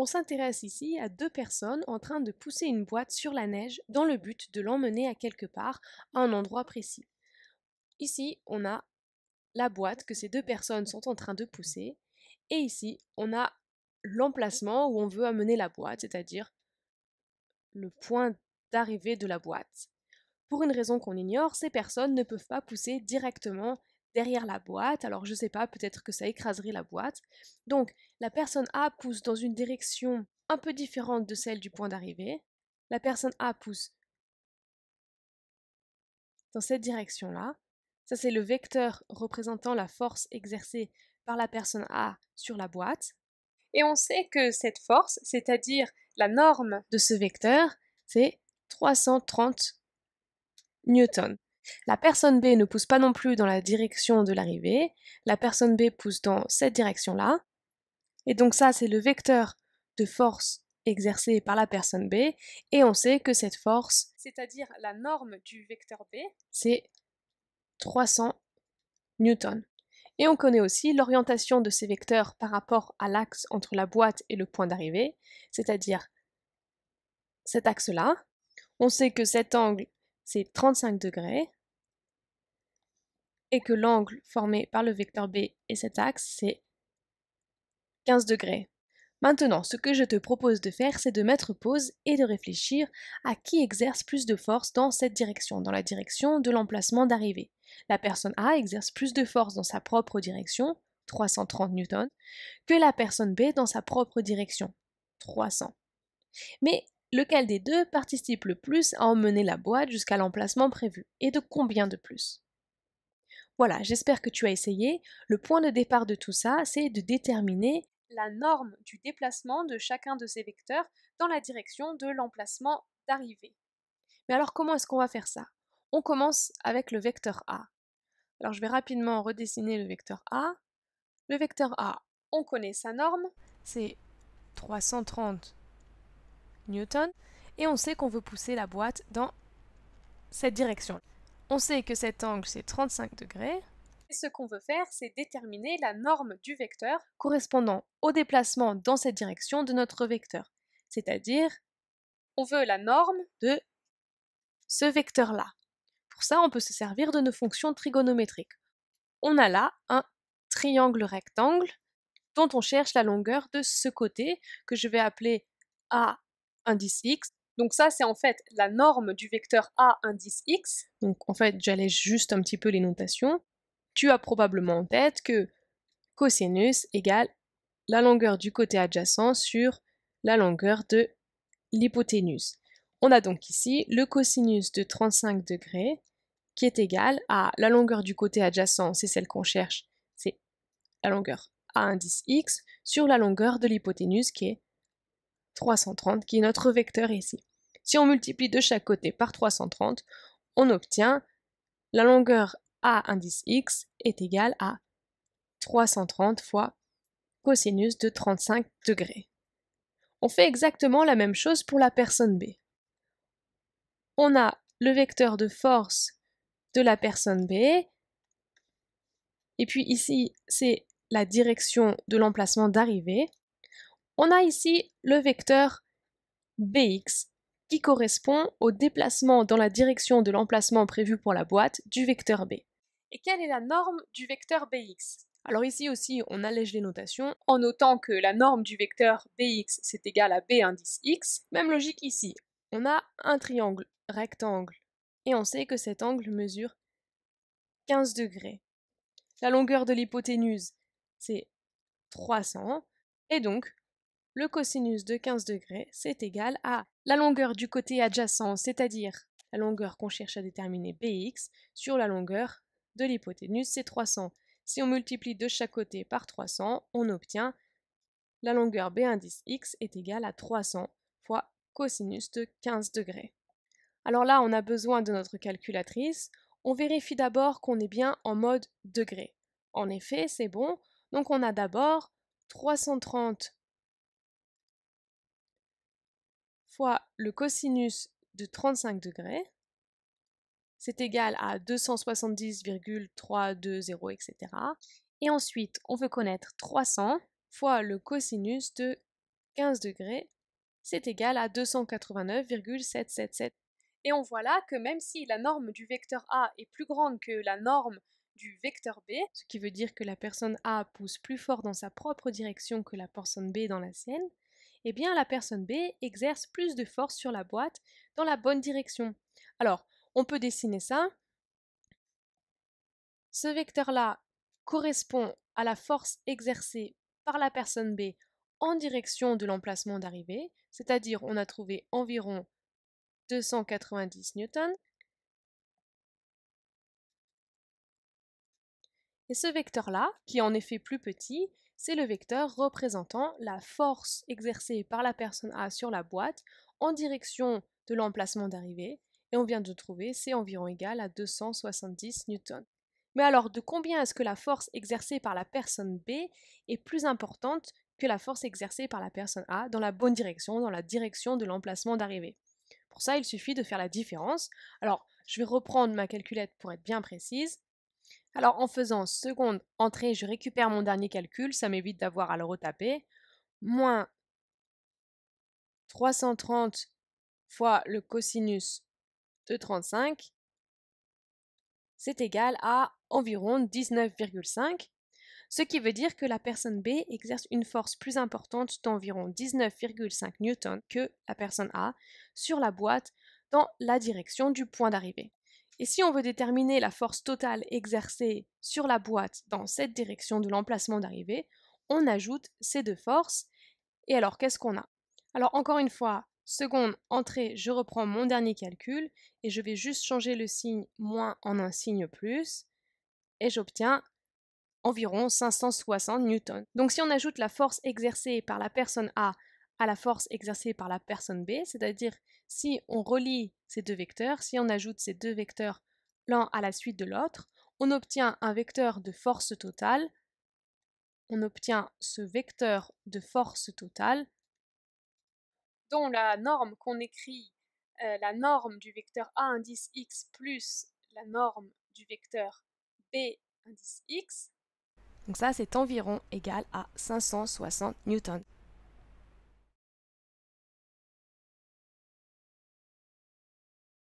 On s'intéresse ici à deux personnes en train de pousser une boîte sur la neige dans le but de l'emmener à quelque part, à un endroit précis. Ici, on a la boîte que ces deux personnes sont en train de pousser, et ici, on a l'emplacement où on veut amener la boîte, c'est-à-dire le point d'arrivée de la boîte. Pour une raison qu'on ignore, ces personnes ne peuvent pas pousser directement derrière la boîte. Alors je sais pas, peut-être que ça écraserait la boîte. Donc la personne A pousse dans une direction un peu différente de celle du point d'arrivée. La personne A pousse dans cette direction-là. Ça c'est le vecteur représentant la force exercée par la personne A sur la boîte. Et on sait que cette force, c'est-à-dire la norme de ce vecteur, c'est 330 newtons. La personne B ne pousse pas non plus dans la direction de l'arrivée, la personne B pousse dans cette direction-là, et donc ça c'est le vecteur de force exercée par la personne B, et on sait que cette force, c'est-à-dire la norme du vecteur B, c'est 300 newtons. Et on connaît aussi l'orientation de ces vecteurs par rapport à l'axe entre la boîte et le point d'arrivée, c'est-à-dire cet axe-là. On sait que cet angle, c'est 35 degrés et que l'angle formé par le vecteur B et cet axe, c'est 15 degrés. Maintenant, ce que je te propose de faire, c'est de mettre pause et de réfléchir à qui exerce plus de force dans cette direction, dans la direction de l'emplacement d'arrivée. La personne A exerce plus de force dans sa propre direction, 330 newtons, que la personne B dans sa propre direction, 300. Mais lequel des deux participe le plus à emmener la boîte jusqu'à l'emplacement prévu, et de combien de plus voilà, j'espère que tu as essayé. Le point de départ de tout ça, c'est de déterminer la norme du déplacement de chacun de ces vecteurs dans la direction de l'emplacement d'arrivée. Mais alors comment est-ce qu'on va faire ça On commence avec le vecteur A. Alors je vais rapidement redessiner le vecteur A. Le vecteur A, on connaît sa norme, c'est 330 newtons, et on sait qu'on veut pousser la boîte dans cette direction. On sait que cet angle, c'est 35 degrés. Et ce qu'on veut faire, c'est déterminer la norme du vecteur correspondant au déplacement dans cette direction de notre vecteur. C'est-à-dire, on veut la norme de ce vecteur-là. Pour ça, on peut se servir de nos fonctions trigonométriques. On a là un triangle rectangle dont on cherche la longueur de ce côté que je vais appeler A indice X donc ça, c'est en fait la norme du vecteur A indice X. Donc en fait, j'allais juste un petit peu les notations. Tu as probablement en tête que cosinus égale la longueur du côté adjacent sur la longueur de l'hypoténuse. On a donc ici le cosinus de 35 degrés qui est égal à la longueur du côté adjacent, c'est celle qu'on cherche, c'est la longueur A indice X, sur la longueur de l'hypoténuse qui est 330, qui est notre vecteur ici. Si on multiplie de chaque côté par 330, on obtient la longueur A indice x est égale à 330 fois cosinus de 35 degrés. On fait exactement la même chose pour la personne B. On a le vecteur de force de la personne B, et puis ici c'est la direction de l'emplacement d'arrivée. On a ici le vecteur bx qui correspond au déplacement dans la direction de l'emplacement prévu pour la boîte du vecteur B. Et quelle est la norme du vecteur Bx Alors ici aussi, on allège les notations en notant que la norme du vecteur Bx c'est égal à B indice X. Même logique ici, on a un triangle rectangle et on sait que cet angle mesure 15 degrés. La longueur de l'hypoténuse, c'est 300 et donc le cosinus de 15 degrés, c'est égal à la longueur du côté adjacent, c'est-à-dire la longueur qu'on cherche à déterminer bx, sur la longueur de l'hypoténuse, c'est 300. Si on multiplie de chaque côté par 300, on obtient la longueur b x est égale à 300 fois cosinus de 15 degrés. Alors là, on a besoin de notre calculatrice. On vérifie d'abord qu'on est bien en mode degré. En effet, c'est bon. Donc on a d'abord 330 fois le cosinus de 35 degrés, c'est égal à 270,320, etc. Et ensuite, on veut connaître 300 fois le cosinus de 15 degrés, c'est égal à 289,777. Et on voit là que même si la norme du vecteur A est plus grande que la norme du vecteur B, ce qui veut dire que la personne A pousse plus fort dans sa propre direction que la personne B dans la sienne, eh bien la personne B exerce plus de force sur la boîte dans la bonne direction. Alors, on peut dessiner ça. Ce vecteur-là correspond à la force exercée par la personne B en direction de l'emplacement d'arrivée, c'est-à-dire on a trouvé environ 290 newtons. Et ce vecteur-là, qui est en effet plus petit, c'est le vecteur représentant la force exercée par la personne A sur la boîte en direction de l'emplacement d'arrivée, et on vient de trouver c'est environ égal à 270 newtons. Mais alors, de combien est-ce que la force exercée par la personne B est plus importante que la force exercée par la personne A dans la bonne direction, dans la direction de l'emplacement d'arrivée Pour ça, il suffit de faire la différence. Alors, je vais reprendre ma calculette pour être bien précise. Alors en faisant seconde entrée, je récupère mon dernier calcul, ça m'évite d'avoir à le retaper. Moins 330 fois le cosinus de 35, c'est égal à environ 19,5, ce qui veut dire que la personne B exerce une force plus importante d'environ 19,5 N que la personne A sur la boîte dans la direction du point d'arrivée. Et si on veut déterminer la force totale exercée sur la boîte dans cette direction de l'emplacement d'arrivée, on ajoute ces deux forces. Et alors, qu'est-ce qu'on a Alors, encore une fois, seconde, entrée, je reprends mon dernier calcul et je vais juste changer le signe moins en un signe plus et j'obtiens environ 560 newtons. Donc si on ajoute la force exercée par la personne A à la force exercée par la personne B, c'est-à-dire si on relie ces deux vecteurs, si on ajoute ces deux vecteurs l'un à la suite de l'autre, on obtient un vecteur de force totale, on obtient ce vecteur de force totale dont la norme qu'on écrit, euh, la norme du vecteur A indice x plus la norme du vecteur B indice x. Donc ça c'est environ égal à 560 newtons.